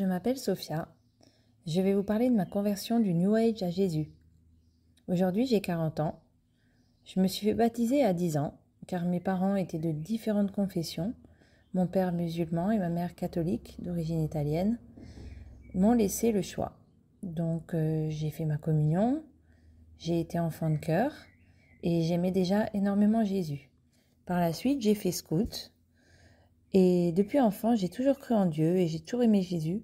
je m'appelle Sophia. Je vais vous parler de ma conversion du New Age à Jésus. Aujourd'hui, j'ai 40 ans. Je me suis fait baptiser à 10 ans, car mes parents étaient de différentes confessions. Mon père musulman et ma mère catholique d'origine italienne m'ont laissé le choix. Donc euh, j'ai fait ma communion, j'ai été enfant de cœur et j'aimais déjà énormément Jésus. Par la suite, j'ai fait scout, et depuis enfant, j'ai toujours cru en Dieu et j'ai toujours aimé Jésus.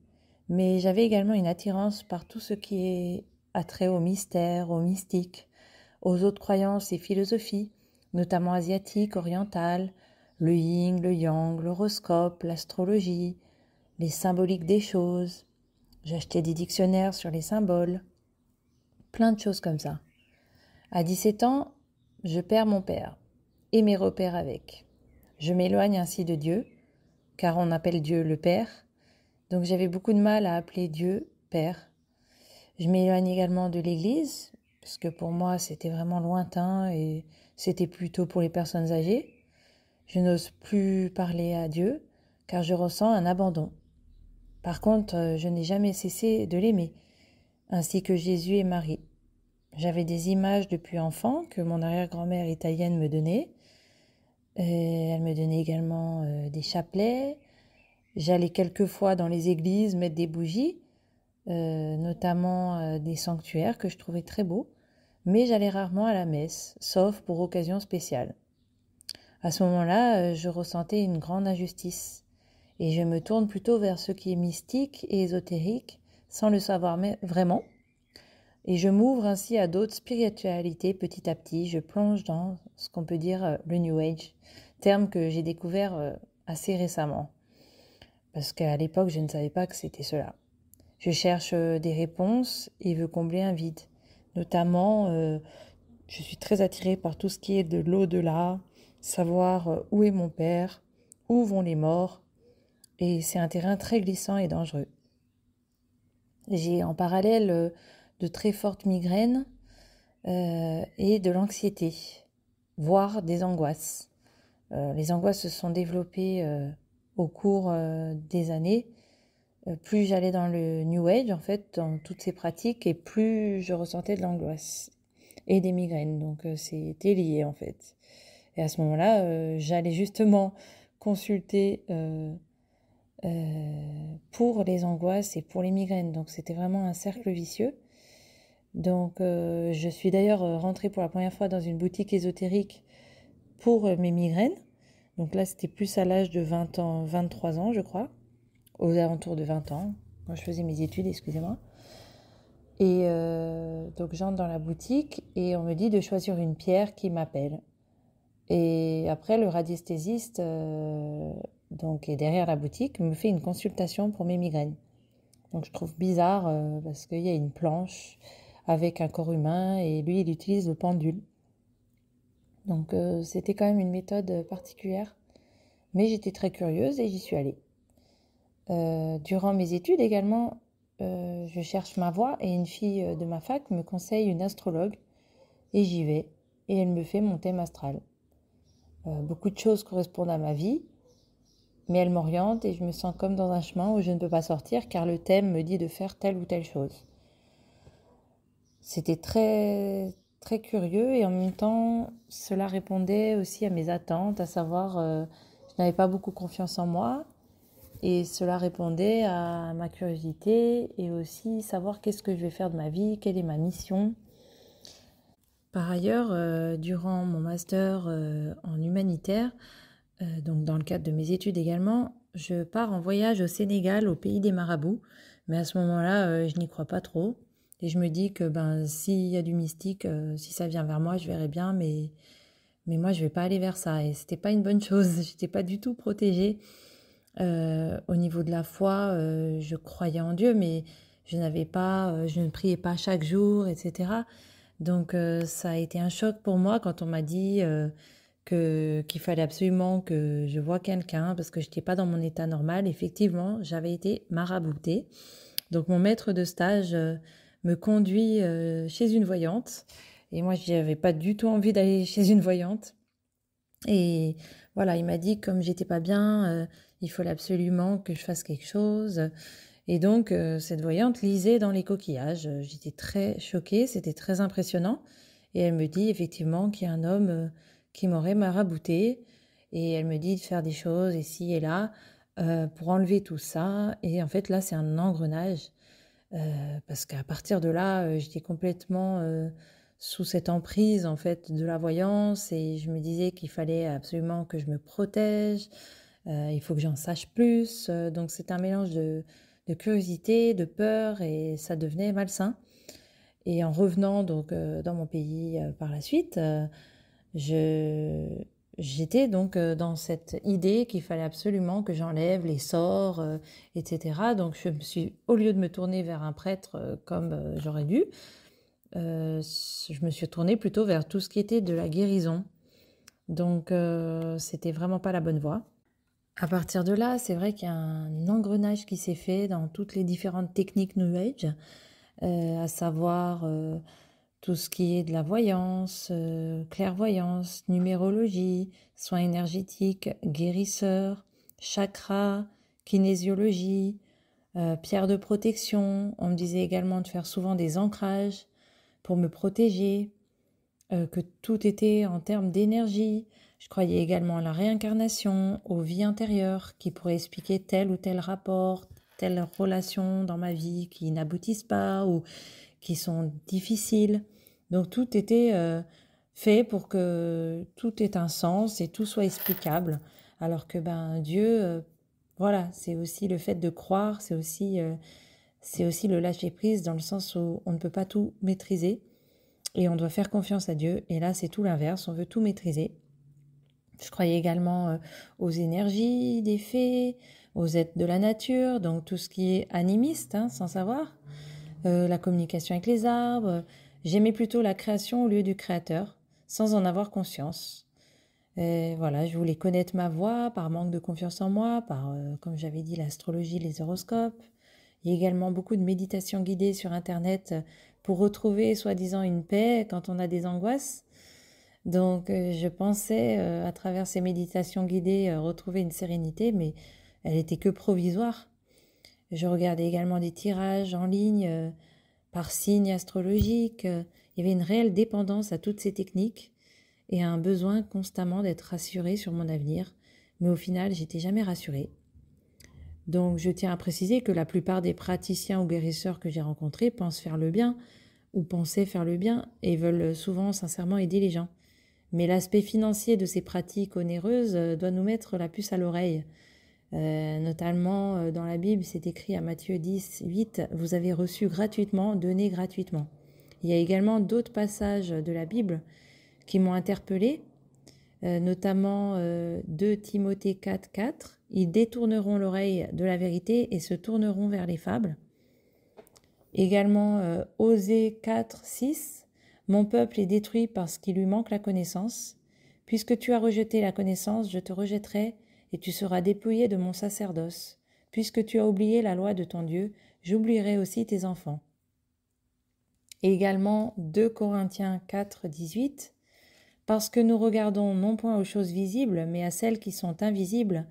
Mais j'avais également une attirance par tout ce qui est attrait au mystère, au mystique, aux autres croyances et philosophies, notamment asiatiques, orientales, le yin, le yang, l'horoscope, l'astrologie, les symboliques des choses. J'achetais des dictionnaires sur les symboles, plein de choses comme ça. À 17 ans, je perds mon père et mes repères avec. Je m'éloigne ainsi de Dieu, car on appelle Dieu le Père, donc j'avais beaucoup de mal à appeler Dieu Père. Je m'éloigne également de l'Église, parce que pour moi c'était vraiment lointain et c'était plutôt pour les personnes âgées. Je n'ose plus parler à Dieu, car je ressens un abandon. Par contre, euh, je n'ai jamais cessé de l'aimer, ainsi que Jésus et Marie. J'avais des images depuis enfant que mon arrière-grand-mère italienne me donnait. Euh, elle me donnait également euh, des chapelets, J'allais quelquefois dans les églises mettre des bougies, euh, notamment euh, des sanctuaires que je trouvais très beaux, mais j'allais rarement à la messe, sauf pour occasion spéciale. À ce moment-là, euh, je ressentais une grande injustice, et je me tourne plutôt vers ce qui est mystique et ésotérique, sans le savoir vraiment, et je m'ouvre ainsi à d'autres spiritualités petit à petit, je plonge dans ce qu'on peut dire le New Age, terme que j'ai découvert assez récemment parce qu'à l'époque, je ne savais pas que c'était cela. Je cherche euh, des réponses et veux combler un vide. Notamment, euh, je suis très attirée par tout ce qui est de l'au-delà, savoir euh, où est mon père, où vont les morts, et c'est un terrain très glissant et dangereux. J'ai en parallèle de très fortes migraines et de l'anxiété, voire des angoisses. les angoisses se sont développées au cours euh, des années, euh, plus j'allais dans le New Age, en fait, dans toutes ces pratiques, et plus je ressentais de l'angoisse et des migraines. Donc euh, c'était lié, en fait. Et à ce moment-là, j'allais justement consulter pour les angoisses et pour les migraines. Donc c'était vraiment un cercle vicieux. Donc je suis d'ailleurs rentrée pour la première fois dans une boutique ésotérique pour mes migraines. Donc là, c'était plus à l'âge de 20 ans, 23 ans, je crois, aux alentours de 20 ans, quand je faisais mes études, excusez-moi. Et euh, donc j'entre dans la boutique et on me dit de choisir une pierre qui m'appelle. Et après, le radiesthésiste, euh, donc, est derrière la boutique, me fait une consultation pour mes migraines. Donc je trouve bizarre euh, parce qu'il y a une planche avec un corps humain et lui, il utilise le pendule. Donc euh, c'était quand même une méthode euh, particulière. Mais j'étais très curieuse et j'y suis allée. Euh, durant mes études également, je cherche ma voie et une fille de ma fac me conseille une astrologue et j'y vais et elle me fait mon thème astral. beaucoup de choses correspondent à ma vie, mais elle m'oriente et je me sens comme dans un chemin où je ne peux pas sortir car le thème me dit de faire telle ou telle chose. C'était très très curieux et en même temps, cela répondait aussi à mes attentes, à savoir, euh, je n'avais pas beaucoup confiance en moi et cela répondait à ma curiosité et aussi savoir qu'est-ce que je vais faire de ma vie, quelle est ma mission. Par ailleurs, euh, durant mon master euh, en humanitaire, donc dans le cadre de mes études également, je pars en voyage au Sénégal, au pays des marabouts. Mais à ce moment-là, je n'y crois pas trop. Et je me dis que ben, s'il y a du mystique, euh, si ça vient vers moi, je verrai bien, mais, mais moi, je vais pas aller vers ça. Et c'était pas une bonne chose. J'étais pas du tout protégée. Euh, au niveau de la foi, euh, je croyais en Dieu, mais je n'avais pas, je ne priais pas chaque jour, etc. Donc, ça a été un choc pour moi quand on m'a dit que qu'il fallait absolument que je vois quelqu'un parce que je n'étais pas dans mon état normal. Effectivement, j'avais été maraboutée. Donc, mon maître de stage me conduit euh, chez une voyante. Et moi, je n'avais pas du tout envie d'aller chez une voyante. Et voilà, il m'a dit comme j'étais pas bien, euh, il faut absolument que je fasse quelque chose. Et donc euh, cette voyante lisait dans les coquillages. J'étais très choquée, c'était très impressionnant. Et elle me dit effectivement qu'il y a un homme qui m'aurait marabouté. Et elle me dit de faire des choses ici et là pour enlever tout ça. Et en fait là c'est un engrenage. Euh, parce qu'à partir de là, euh, j'étais complètement euh, sous cette emprise en fait de la voyance et je me disais qu'il fallait absolument que je me protège. il faut que j'en sache plus. donc c'est un mélange de, de, curiosité, de peur et ça devenait malsain. Et en revenant donc dans mon pays par la suite, je j'étais donc euh, dans cette idée qu'il fallait absolument que j'enlève les sorts, euh, etc. Donc je me suis, au lieu de me tourner vers un prêtre euh, comme j'aurais dû, je me suis tournée plutôt vers tout ce qui était de la guérison. Donc c'était vraiment pas la bonne voie. À partir de là, c'est vrai qu'il y a un engrenage qui s'est fait dans toutes les différentes techniques New Age, à savoir tout ce qui est de la voyance, euh, clairvoyance, numérologie, soins énergétiques, guérisseurs, chakras, kinésiologie, euh, pierres de protection. On me disait également de faire souvent des ancrages pour me protéger, euh, que tout était en termes d'énergie. Je croyais également à la réincarnation, aux vies intérieures qui pourraient expliquer tel ou tel rapport, telle relation dans ma vie qui n'aboutissent pas ou qui sont difficiles. Donc tout était euh, fait pour que tout ait un sens et tout soit explicable. Alors que ben Dieu, euh, voilà, c'est aussi le fait de croire, c'est aussi euh, c'est aussi le lâcher prise dans le sens où on ne peut pas tout maîtriser et on doit faire confiance à Dieu. Et là, c'est tout l'inverse, on veut tout maîtriser. Je croyais également aux énergies des fées, aux êtres de la nature, donc tout ce qui est animiste, hein, sans savoir. Euh, la communication avec les arbres. J'aimais plutôt la création au lieu du créateur, sans en avoir conscience. Euh, voilà, je voulais connaître ma voix par manque de confiance en moi, par, euh, comme j'avais dit, l'astrologie, les horoscopes. Il y a également beaucoup de méditations guidées sur Internet pour retrouver soi-disant une paix quand on a des angoisses. Donc je pensais, à travers ces méditations guidées, retrouver une sérénité, mais elle était que provisoire. Je regardais également des tirages en ligne euh, par signes astrologiques. Euh, il y avait une réelle dépendance à toutes ces techniques et un besoin constamment d'être rassuré sur mon avenir. Mais au final, j'étais jamais rassurée. Donc je tiens à préciser que la plupart des praticiens ou guérisseurs que j'ai rencontrés pensent faire le bien ou pensaient faire le bien et veulent souvent sincèrement aider les gens. Mais l'aspect financier de ces pratiques onéreuses euh, doit nous mettre la puce à l'oreille. Euh, notamment euh, dans la Bible, c'est écrit à Matthieu 10, 8, Vous avez reçu gratuitement, donné gratuitement. Il y a également d'autres passages de la Bible qui m'ont interpellé, euh, notamment 2 Timothée 4, 4, Ils détourneront l'oreille de la vérité et se tourneront vers les fables. Également Osée 4, 6, Mon peuple est détruit parce qu'il lui manque la connaissance. Puisque tu as rejeté la connaissance, je te rejetterai et tu seras dépouillé de mon sacerdoce. Puisque tu as oublié la loi de ton Dieu, j'oublierai aussi tes enfants. Et également 2 Corinthiens 4, 18. Parce que nous regardons non point aux choses visibles, mais à celles qui sont invisibles,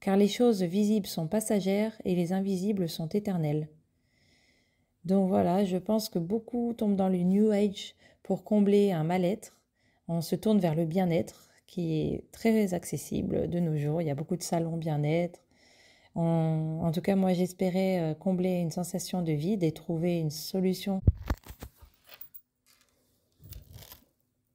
car les choses visibles sont passagères et les invisibles sont éternelles. Donc voilà, je pense que beaucoup tombent dans le New Age pour combler un mal-être. On se tourne vers le bien-être, qui est très accessible de nos jours. Il y a beaucoup de salons bien-être. En, tout cas, moi, j'espérais euh, combler une sensation de vide et trouver une solution.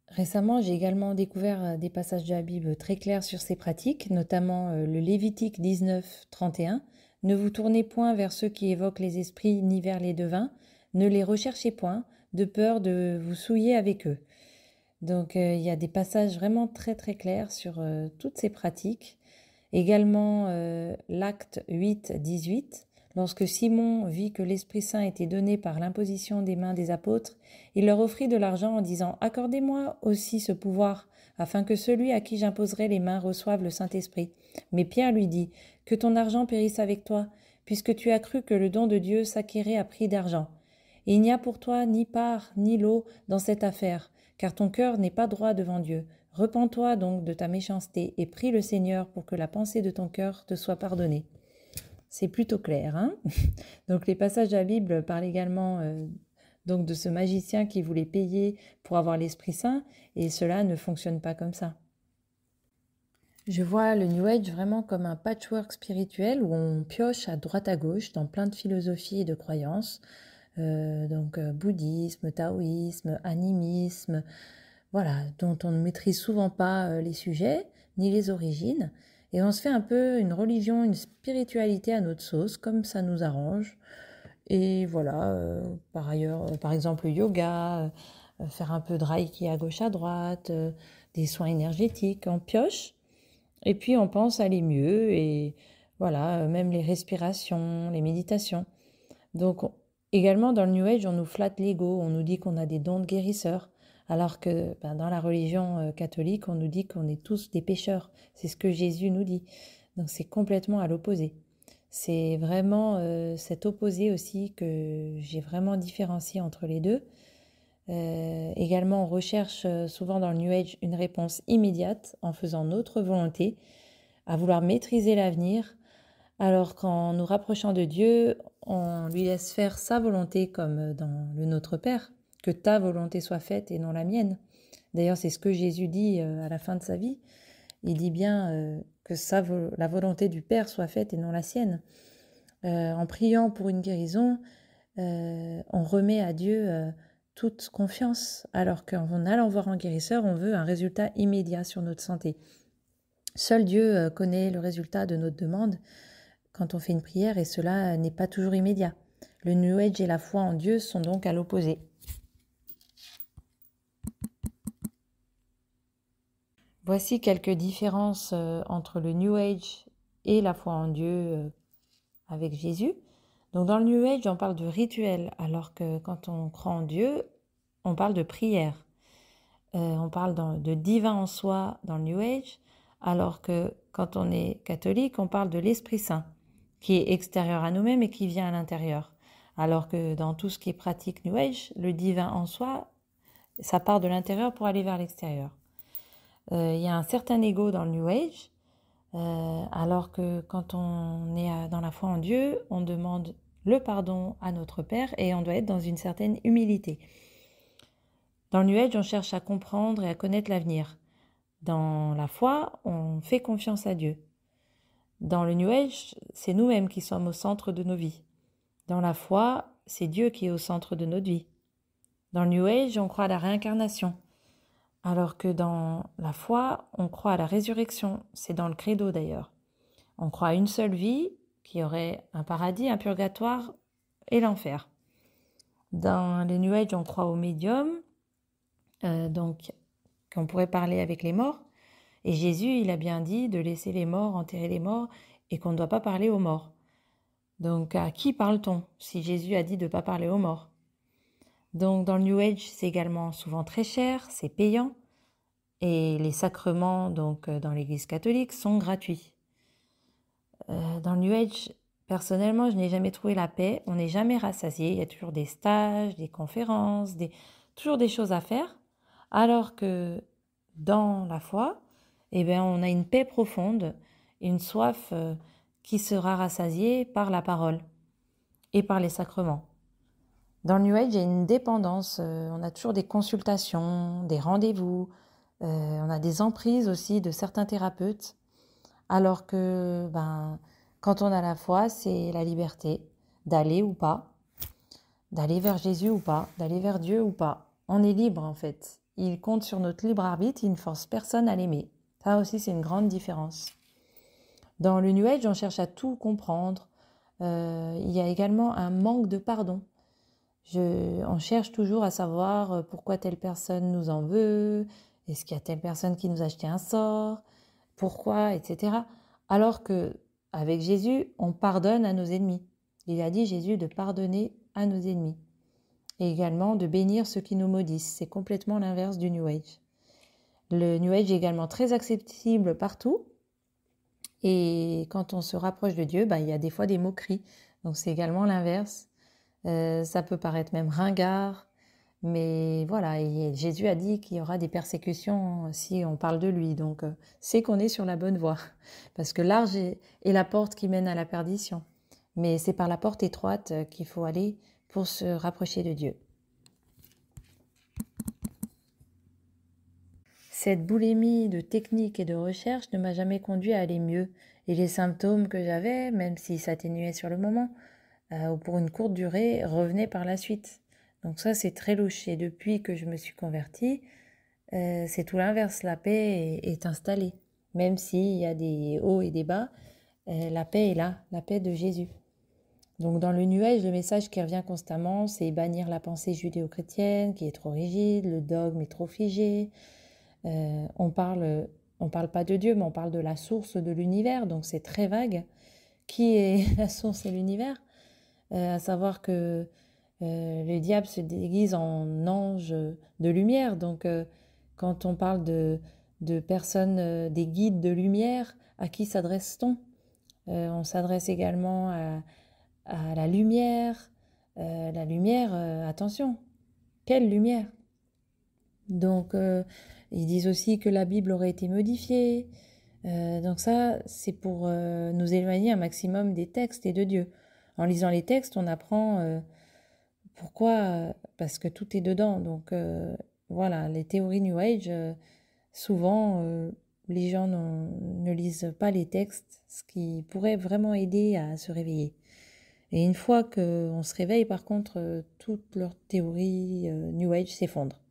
Récemment, j'ai également découvert euh, des passages de la Bible très clairs sur ces pratiques, notamment euh, le Lévitique 19, 31. Ne vous tournez point vers ceux qui évoquent les esprits ni vers les devins, ne les recherchez point, de peur de vous souiller avec eux. Donc euh, il y a des passages vraiment très très clairs sur euh, toutes ces pratiques. Également euh, l'acte 8-18, lorsque Simon vit que l'Esprit Saint était donné par l'imposition des mains des apôtres, il leur offrit de l'argent en disant Accordez-moi aussi ce pouvoir, afin que celui à qui j'imposerai les mains reçoive le Saint-Esprit. Mais Pierre lui dit Que ton argent périsse avec toi, puisque tu as cru que le don de Dieu s'acquérait à prix d'argent. Il n'y a pour toi ni part ni lot dans cette affaire car ton cœur n'est pas droit devant Dieu. Repens-toi donc de ta méchanceté et prie le Seigneur pour que la pensée de ton cœur te soit pardonnée. C'est plutôt clair. Hein donc les passages de la Bible parlent également euh, donc de ce magicien qui voulait payer pour avoir l'Esprit Saint, et cela ne fonctionne pas comme ça. Je vois le New Age vraiment comme un patchwork spirituel où on pioche à droite à gauche dans plein de philosophies et de croyances euh, donc euh, bouddhisme, taoïsme, animisme, voilà, dont on ne maîtrise souvent pas euh, les sujets ni les origines. Et on se fait un peu une religion, une spiritualité à notre sauce, comme ça nous arrange. Et voilà, par ailleurs, par exemple, yoga, faire un peu de reiki à gauche à droite, des soins énergétiques on pioche. Et puis on pense aller mieux et voilà, même les respirations, les méditations. Donc Également, dans le New Age, on nous flatte l'ego, on nous dit qu'on a des dons de guérisseurs, alors que ben, dans la religion euh, catholique, on nous dit qu'on est tous des pécheurs. C'est ce que Jésus nous dit. Donc c'est complètement à l'opposé. C'est vraiment euh, cet opposé aussi que j'ai vraiment différencié entre les deux. Euh, également, on recherche souvent dans le New Age une réponse immédiate en faisant notre volonté, à vouloir maîtriser l'avenir, alors qu'en nous rapprochant de Dieu, on lui laisse faire sa volonté comme euh, dans le Notre Père, que ta volonté soit faite et non la mienne. D'ailleurs, c'est ce que Jésus dit euh, à la fin de sa vie. Il dit bien euh, que la volonté du Père soit faite et non la sienne. en priant pour une guérison, on remet à Dieu toute confiance, alors qu'en allant voir un guérisseur, on veut un résultat immédiat sur notre santé. Seul Dieu connaît le résultat de notre demande quand on fait une prière et cela n'est pas toujours immédiat. Le New Age et la foi en Dieu sont donc à l'opposé. Voici quelques différences euh, entre le New Age et la foi en Dieu euh, avec Jésus. Donc dans le New Age, on parle de rituel, alors que quand on croit en Dieu, on parle de prière. Euh, on parle de divin en soi dans le New Age, alors que quand on est catholique, on parle de l'Esprit Saint qui est extérieur à nous-mêmes et qui vient à l'intérieur. Alors que dans tout ce qui est pratique New Age, le divin en soi, ça part de l'intérieur pour aller vers l'extérieur. Euh, il y a un certain ego dans le New Age, euh, alors que quand on est dans la foi en Dieu, on demande le pardon à notre Père et on doit être dans une certaine humilité. Dans le New Age, on cherche à comprendre et à connaître l'avenir. Dans la foi, on fait confiance à Dieu. Dans le New Age, c'est nous-mêmes qui sommes au centre de nos vies. Dans la foi, c'est Dieu qui est au centre de notre vie. Dans le New Age, on croit à la réincarnation, alors que dans la foi, on croit à la résurrection. C'est dans le credo d'ailleurs. On croit à une seule vie qui aurait un paradis, un purgatoire et l'enfer. Dans les New Age, on croit au médium, euh, donc qu'on pourrait parler avec les morts. Et Jésus, il a bien dit de laisser les morts enterrer les morts et qu'on ne doit pas parler aux morts. Donc à qui parle-t-on si Jésus a dit de ne pas parler aux morts Donc dans le New Age, c'est également souvent très cher, c'est payant, et les sacrements donc euh, dans l'Église catholique sont gratuits. Euh, dans le New Age, personnellement, je n'ai jamais trouvé la paix, on n'est jamais rassasié, il y a toujours des stages, des conférences, toujours des choses à faire, alors que dans la foi, eh ben, on a une paix profonde, une soif euh, qui sera rassasiée par la parole et par les sacrements. Dans le New Age, il y a une dépendance. Euh, on a toujours des consultations, des rendez-vous. Euh, on a des emprises aussi de certains thérapeutes. Alors que, ben, quand on a la foi, c'est la liberté d'aller ou pas, d'aller vers Jésus ou pas, d'aller vers Dieu ou pas. On est libre en fait. Il compte sur notre libre arbitre. Il ne force personne à l'aimer. Ça aussi, c'est une grande différence. Dans le New Age, on cherche à tout comprendre. Euh, il y a également un manque de pardon. Je, on cherche toujours à savoir euh, pourquoi telle personne nous en veut, est-ce qu'il y a telle personne qui nous a acheté un sort, pourquoi, etc. Alors que avec Jésus, on pardonne à nos ennemis. Il a dit Jésus de pardonner à nos ennemis et également de bénir ceux qui nous maudissent. C'est complètement l'inverse du New Age. Le New Age est également très acceptable partout. Et quand on se rapproche de Dieu, ben, il y a des fois des moqueries. Donc c'est également l'inverse. Euh, ça peut paraître même ringard, mais voilà, Jésus a dit qu'il y aura des persécutions si on parle de lui. Donc euh, c'est qu'on est sur la bonne voie. Parce que large est la porte qui mène à la perdition. Mais c'est par la porte étroite euh, qu'il faut aller pour se rapprocher de Dieu. Cette boulimie de technique et de recherche ne m'a jamais conduit à aller mieux, et les symptômes que j'avais, même s'ils s'atténuaient sur le moment, euh, ou pour une courte durée, revenaient par la suite. Donc ça, c'est très louche. depuis que je me suis convertie, euh, c'est tout l'inverse. La paix est, installée. Même s'il y a des hauts et des bas, euh, la paix est là, la paix de Jésus. Donc dans le nuage, le message qui revient constamment, c'est bannir la pensée judéo-chrétienne qui est trop rigide, le dogme est trop figé, euh, on parle, on parle pas de Dieu, mais on parle de la source de l'univers, donc c'est très vague. Qui est la source de l'univers euh, À savoir que euh, le diable se déguise en ange de lumière, donc quand on parle de, personnes, des guides de lumière, à qui s'adresse-t-on On s'adresse également à, la lumière. la lumière, attention, quelle lumière donc, ils disent aussi que la Bible aurait été modifiée. Euh, donc ça, c'est pour euh, nous éloigner un maximum des textes et de Dieu. En lisant les textes, on apprend euh, pourquoi, parce que tout est dedans. Donc voilà, les théories New Age, souvent, les gens ne lisent pas les textes, ce qui pourrait vraiment aider à se réveiller. Et une fois qu'on se réveille, par contre, toutes leurs théories New Age s'effondrent.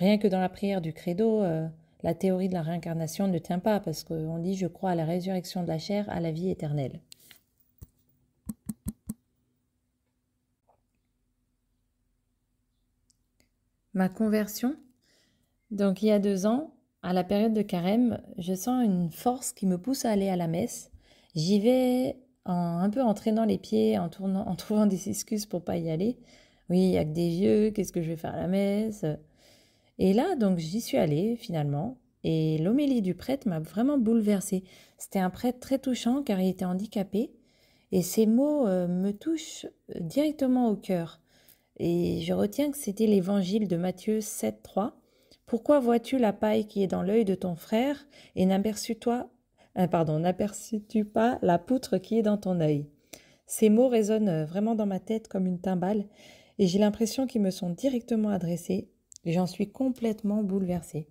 Rien que dans la prière du credo, euh, la théorie de la réincarnation ne tient pas parce qu'on dit je crois à la résurrection de la chair, à la vie éternelle. Ma conversion. Donc il y a deux ans, à la période de carême, je sens une force qui me pousse à aller à la messe. J'y vais un peu en traînant les pieds, en, trouvant des excuses pour pas y aller. Oui, il y a que des vieux, qu'est-ce que je vais faire à la messe et là, donc, j'y suis allée finalement. Et l'homélie du prêtre m'a vraiment bouleversée. C'était un prêtre très touchant car il était handicapé. Et ces mots euh, me touchent euh, directement au cœur. Et je retiens que c'était l'évangile de Matthieu 7, 3. Pourquoi vois-tu la paille qui est dans l'œil de ton frère et naperçus euh, n'aperçus-tu pas la poutre qui est dans ton œil Ces mots résonnent vraiment dans ma tête comme une timbale et j'ai l'impression qu'ils me sont directement adressés J'en suis complètement bouleversée.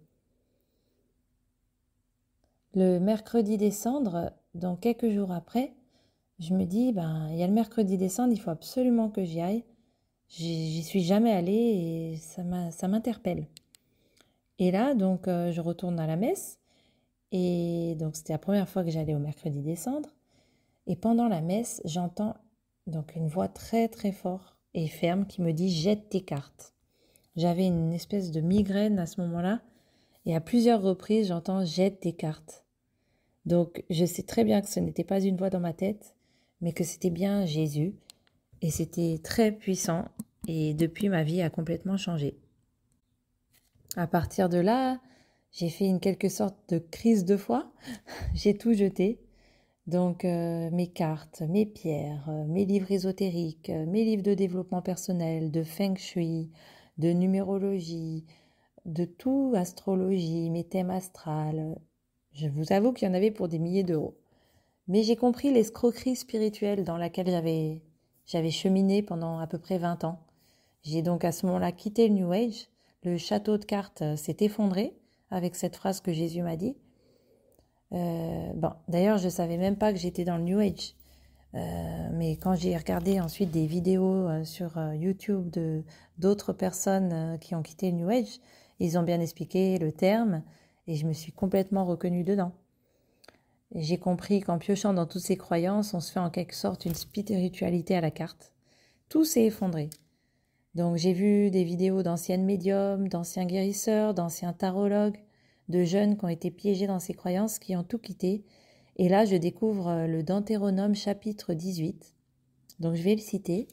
Le mercredi des cendres, quelques jours après, je me dis, ben, il y a le mercredi des cendres, il faut absolument que j'y aille. J'y suis jamais allée et ça m'interpelle. Et là, donc, euh, je retourne à la messe. Et donc, c'était la première fois que j'allais au mercredi des cendres. Et pendant la messe, j'entends donc une voix très très forte et ferme qui me dit jette tes cartes. J'avais une espèce de migraine à ce moment-là. Et à plusieurs reprises, j'entends jette des cartes. Donc, je sais très bien que ce n'était pas une voix dans ma tête, mais que c'était bien Jésus. Et c'était très puissant. Et depuis, ma vie a complètement changé. À partir de là, j'ai fait une quelque sorte de crise de foi. j'ai tout jeté. Donc euh, mes cartes, mes pierres, euh, mes livres ésotériques, euh, mes livres de développement personnel, de feng shui, de numérologie, de tout, astrologie, mes thèmes astrales. Je vous avoue qu'il y en avait pour des milliers d'euros. Mais j'ai compris l'escroquerie spirituelle dans laquelle j'avais, j'avais cheminé pendant à peu près 20 ans. J'ai donc à ce moment-là quitté le New Age. Le château de cartes s'est effondré avec cette phrase que Jésus m'a dit. Euh, bon, d'ailleurs, je ne savais même pas que j'étais dans le New Age. Euh, mais quand j'ai regardé ensuite des vidéos euh, sur euh, YouTube de d'autres personnes qui ont quitté le New Age, ils ont bien expliqué le terme et je me suis complètement reconnue dedans. J'ai compris qu'en piochant dans toutes ces croyances, on se fait en quelque sorte une spiritualité à la carte. Tout s'est effondré. Donc j'ai vu des vidéos d'anciennes médiums, d'anciens guérisseurs, d'anciens tarologues, de jeunes qui ont été piégés dans ces croyances, qui ont tout quitté et là, je découvre euh, le Dentéronome chapitre 18. Donc je vais le citer.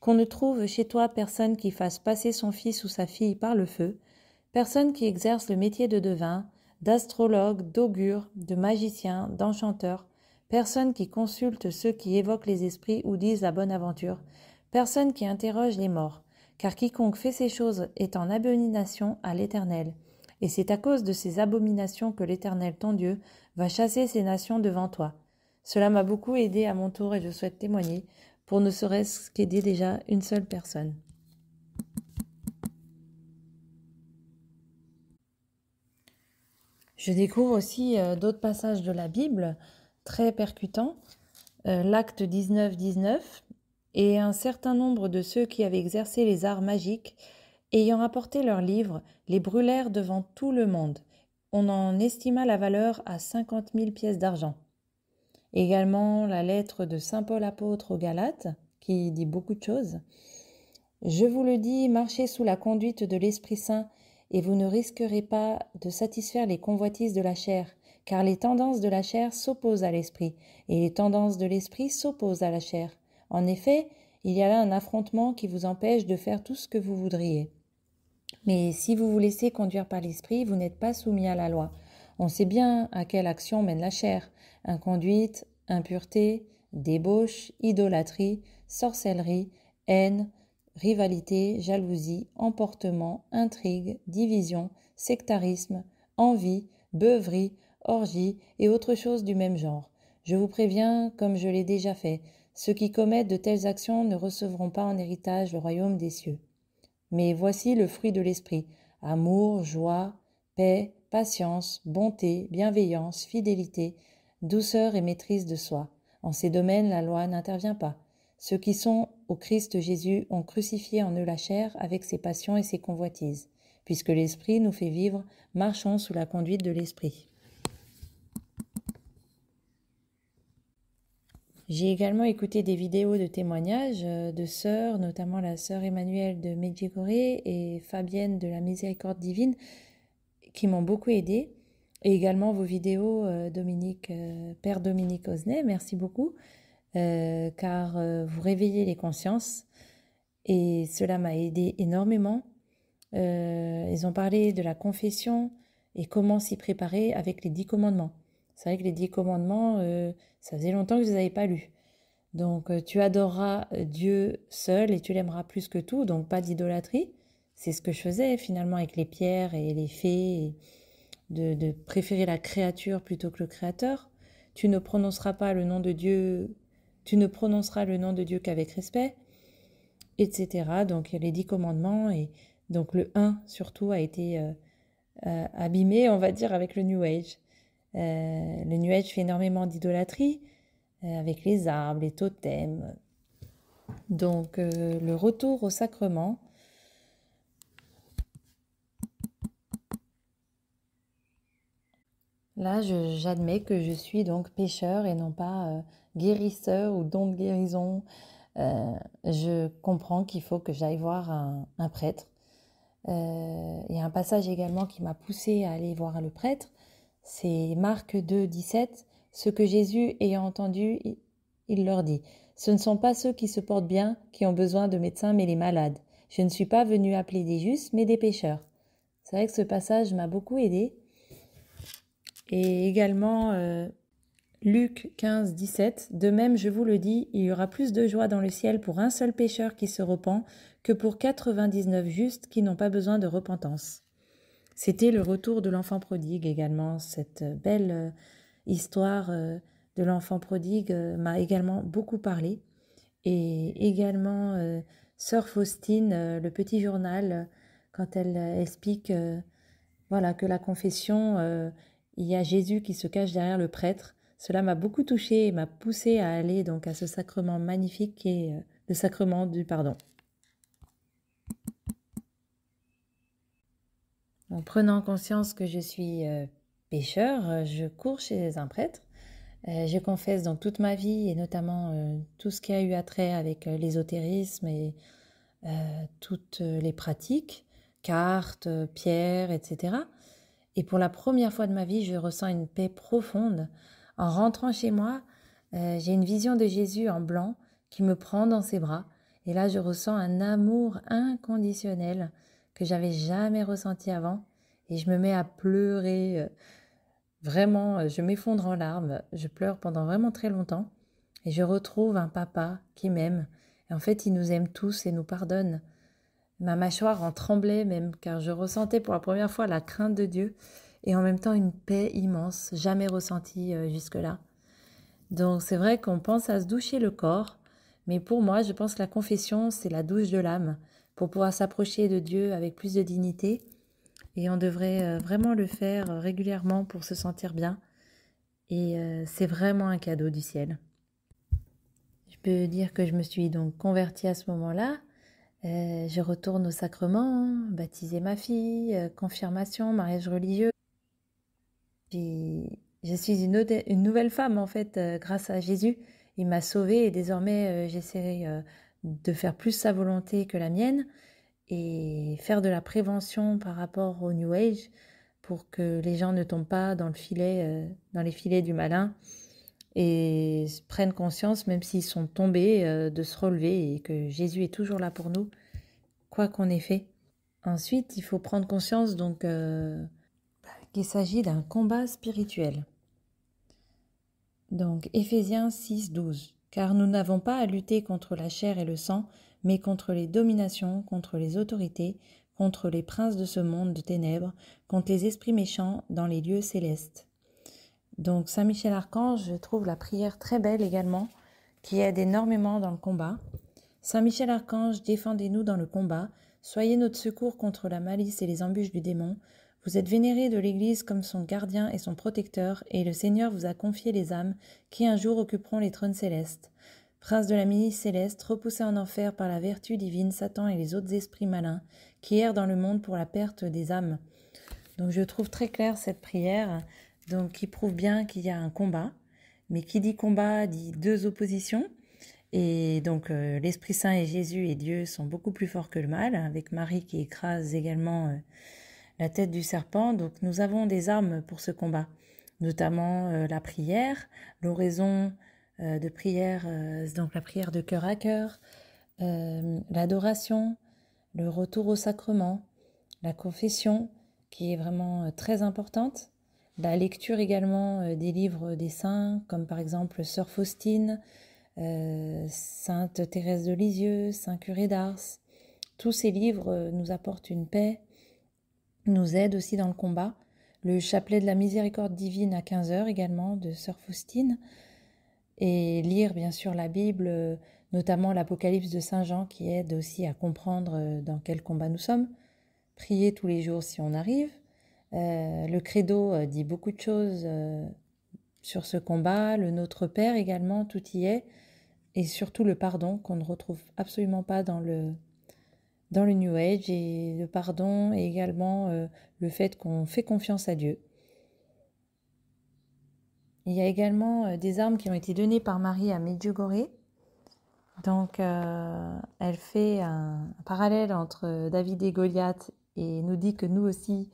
Qu'on ne trouve chez toi personne qui fasse passer son fils ou sa fille par le feu, personne qui exerce le métier de devin, d'astrologue, d'augure, de magicien, d'enchanteur, personne qui consulte ceux qui évoquent les esprits ou disent la bonne aventure, personne qui interroge les morts, car quiconque fait ces choses est en abomination à l'Éternel. Et c'est à cause de ces abominations que l'Éternel ton Dieu va chasser ces nations devant toi. Cela m'a beaucoup aidé à mon tour et je souhaite témoigner pour ne serait-ce qu'aider déjà une seule personne. Je découvre aussi euh, d'autres passages de la Bible très percutants, euh, l'acte 19, 19, et un certain nombre de ceux qui avaient exercé les arts magiques, ayant apporté leurs livres, les brûlèrent devant tout le monde on en estima la valeur à cinquante mille pièces d'argent. Également la lettre de Saint Paul apôtre aux Galates, qui dit beaucoup de choses. Je vous le dis, marchez sous la conduite de l'Esprit Saint, et vous ne risquerez pas de satisfaire les convoitises de la chair, car les tendances de la chair s'opposent à l'esprit, et les tendances de l'esprit s'opposent à la chair. En effet, il y a là un affrontement qui vous empêche de faire tout ce que vous voudriez. Mais si vous vous laissez conduire par l'esprit, vous n'êtes pas soumis à la loi. On sait bien à quelle action mène la chair. Inconduite, impureté, débauche, idolâtrie, sorcellerie, haine, rivalité, jalousie, emportement, intrigue, division, sectarisme, envie, beuverie, orgie et autres choses du même genre. Je vous préviens, comme je l'ai déjà fait, ceux qui commettent de telles actions ne recevront pas en héritage le royaume des cieux. Mais voici le fruit de l'esprit amour, joie, paix, patience, bonté, bienveillance, fidélité, douceur et maîtrise de soi. En ces domaines, la loi n'intervient pas. Ceux qui sont au Christ Jésus ont crucifié en eux la chair avec ses passions et ses convoitises. Puisque l'Esprit nous fait vivre, marchons sous la conduite de l'Esprit. J'ai également écouté des vidéos de témoignages euh, de sœurs, notamment la sœur Emmanuelle de Medjugorje et Fabienne de la Miséricorde Divine, qui m'ont beaucoup aidé. Et également vos vidéos, euh, Dominique, euh, Père Dominique Osnay, merci beaucoup, car vous réveillez les consciences et cela m'a aidé énormément. ils ont parlé de la confession et comment s'y préparer avec les dix commandements. C'est vrai que les dix commandements, euh, ça faisait longtemps que je ne les avais pas lus. Donc euh, tu adoreras euh, Dieu seul et tu l'aimeras plus que tout, donc pas d'idolâtrie. C'est ce que je faisais finalement avec les pierres et les fées, de, préférer la créature plutôt que le créateur. Tu ne prononceras pas le nom de Dieu, tu ne prononceras le nom de Dieu qu'avec respect, etc. Donc les dix commandements et donc le 1 surtout a été abîmé, on va dire, avec le New Age. Euh, le nuage fait énormément d'idolâtrie euh, avec les arbres, les totems. Donc euh, le retour au sacrement, Là, j'admets que je suis donc pêcheur et non pas guérisseur ou don de guérison. je comprends qu'il faut que j'aille voir un, prêtre. Il y a un passage également qui m'a poussé à aller voir le prêtre. C'est Marc 2, 17. Ce que Jésus ayant entendu, il leur dit Ce ne sont pas ceux qui se portent bien qui ont besoin de médecins, mais les malades. Je ne suis pas venu appeler des justes, mais des pécheurs. C'est vrai que ce passage m'a beaucoup aidé. Et également euh, Luc 15, 17. De même, je vous le dis, il y aura plus de joie dans le ciel pour un seul pécheur qui se repent que pour 99 justes qui n'ont pas besoin de repentance. C'était le retour de l'enfant prodigue également. Cette euh, belle euh, histoire euh, de l'enfant prodigue m'a également beaucoup parlé. Et également Sœur Faustine, le petit journal, quand elle explique voilà, que la confession, il y a Jésus qui se cache derrière le prêtre. Cela m'a beaucoup touchée et m'a poussée à aller donc à ce sacrement magnifique qui est le sacrement du pardon. En prenant conscience que je suis euh, pêcheur, pécheur, je cours chez un prêtre. Euh, je confesse dans toute ma vie et notamment euh, tout ce qui a eu à trait avec l'ésotérisme et toutes les pratiques, cartes, pierres, etc. Et pour la première fois de ma vie, je ressens une paix profonde. En rentrant chez moi, j'ai une vision de Jésus en blanc qui me prend dans ses bras. Et là, je ressens un amour inconditionnel que j'avais jamais ressenti avant. Et je me mets à pleurer. Euh, vraiment, euh, je m'effondre en larmes. Je pleure pendant vraiment très longtemps. Et je retrouve un papa qui m'aime. en fait, il nous aime tous et nous pardonne. Ma mâchoire en tremblait même, car je ressentais pour la première fois la crainte de Dieu et en même temps une paix immense, jamais ressentie euh, jusque-là. Donc c'est vrai qu'on pense à se doucher le corps, mais pour moi, je pense que la confession, c'est la douche de l'âme pour pouvoir s'approcher de Dieu avec plus de dignité. Et on devrait euh, vraiment le faire euh, régulièrement pour se sentir bien. Et euh, c'est vraiment un cadeau du ciel. Je peux dire que je me suis donc convertie à ce moment-là. je retourne au sacrement, baptiser ma fille, confirmation, mariage religieux. Puis je suis une, une nouvelle femme en fait grâce à Jésus. Il m'a sauvée et désormais j'essaierai de faire plus sa volonté que la mienne et faire de la prévention par rapport au New Age pour que les gens ne tombent pas dans, le filet, euh, dans les filets du malin et prennent conscience, même s'ils sont tombés, euh, de se relever et que Jésus est toujours là pour nous, quoi qu'on ait fait. Ensuite, il faut prendre conscience donc euh, qu'il s'agit d'un combat spirituel. Donc Ephésiens 6, 12 car nous n'avons pas à lutter contre la chair et le sang, mais contre les dominations, contre les autorités, contre les princes de ce monde de ténèbres, contre les esprits méchants dans les lieux célestes. Donc Saint Michel Archange, je trouve la prière très belle également, qui aide énormément dans le combat. Saint Michel Archange, défendez-nous dans le combat, soyez notre secours contre la malice et les embûches du démon, vous êtes vénéré de l'Église comme son gardien et son protecteur, et le Seigneur vous a confié les âmes qui un jour occuperont les trônes célestes. Prince de la milice céleste, repoussé en enfer par la vertu divine, Satan et les autres esprits malins qui errent dans le monde pour la perte des âmes. Donc je trouve très claire cette prière, donc qui prouve bien qu'il y a un combat, mais qui dit combat dit deux oppositions. Et donc euh, l'Esprit Saint et Jésus et Dieu sont beaucoup plus forts que le mal, avec Marie qui écrase également euh, la tête du serpent. Donc nous avons des armes pour ce combat, notamment euh, la prière, l'oraison euh, de prière, euh, donc la prière de cœur à cœur, l'adoration, le retour au sacrement, la confession qui est vraiment très importante, la lecture également des livres des saints, comme par exemple Sœur Faustine, Sainte Thérèse de Lisieux, Saint Curé d'Ars. Tous ces livres nous apportent une paix, nous aide aussi dans le combat. Le chapelet de la miséricorde divine à 15h également de Sœur Faustine. Et lire bien sûr la Bible, euh, notamment l'Apocalypse de Saint Jean qui aide aussi à comprendre euh, dans quel combat nous sommes. Prier tous les jours si on arrive. Euh, le credo dit beaucoup de choses sur ce combat, le Notre Père également, tout y est, et surtout le pardon qu'on ne retrouve absolument pas dans le dans le New Age et le pardon et également euh, le fait qu'on fait confiance à Dieu. Il y a également euh, des armes qui ont été données par Marie à Medjugorje. Donc euh, elle fait un, parallèle entre David et Goliath et nous dit que nous aussi,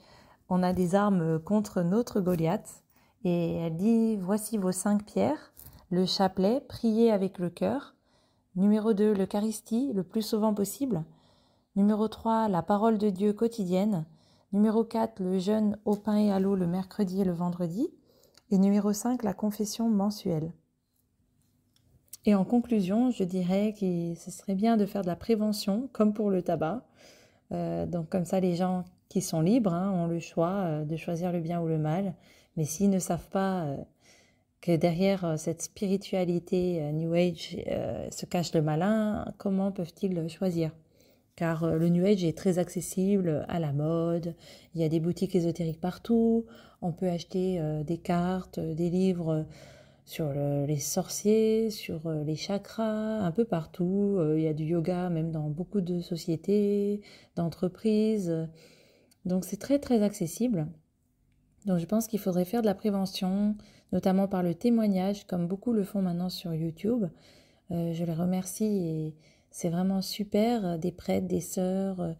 on a des armes contre notre Goliath. Et elle dit, voici vos cinq pierres, le chapelet, prier avec le cœur, numéro 2, l'Eucharistie, le plus souvent possible, Numéro 3, la parole de Dieu quotidienne. Numéro 4, le jeûne au pain et à l'eau le mercredi et le vendredi. Et numéro 5, la confession mensuelle. Et en conclusion, je dirais que ce serait bien de faire de la prévention, comme pour le tabac. Euh, donc comme ça, les gens qui sont libres hein, ont le choix euh, de choisir le bien ou le mal. Mais s'ils ne savent pas euh, que derrière cette spiritualité New Age se cache le malin, comment peuvent-ils choisir car euh, le New Age est très accessible à la mode, il y a des boutiques ésotériques partout, on peut acheter euh, des cartes, euh, des livres sur les sorciers, sur les chakras, un peu partout, il y a du yoga même dans beaucoup de sociétés, d'entreprises, donc c'est très très accessible. Donc je pense qu'il faudrait faire de la prévention, notamment par le témoignage, comme beaucoup le font maintenant sur YouTube. je les remercie et c'est vraiment super, euh, des prêtres, des sœurs, euh,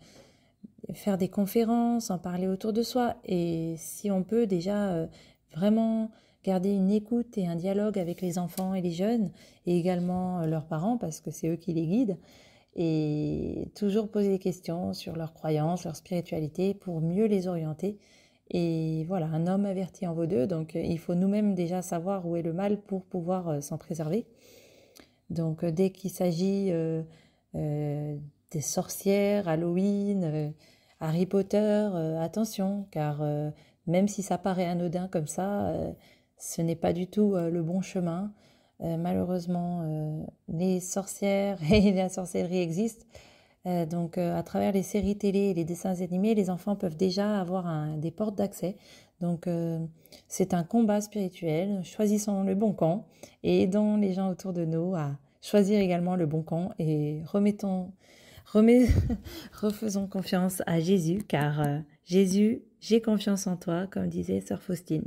faire des conférences, en parler autour de soi. Et si on peut déjà euh, vraiment garder une écoute et un dialogue avec les enfants et les jeunes, et également leurs parents, parce que c'est eux qui les guident, et toujours poser des questions sur leurs croyances, leur spiritualité, pour mieux les orienter. Et voilà, un homme averti en vaut deux, donc il faut nous-mêmes déjà savoir où est le mal pour pouvoir s'en préserver. Donc dès qu'il s'agit... Euh, des sorcières, Halloween, euh, Harry Potter, euh, attention, car même si ça paraît anodin comme ça, ce n'est pas du tout le bon chemin. malheureusement, les sorcières et la sorcellerie existent. donc, à travers les séries télé et les dessins animés, les enfants peuvent déjà avoir des portes d'accès. Donc, c'est un combat spirituel. Choisissons le bon camp et aidons les gens autour de nous à, choisir également le bon camp et refaisons confiance à Jésus, car euh, Jésus, j'ai confiance en toi, comme disait Sœur Faustine.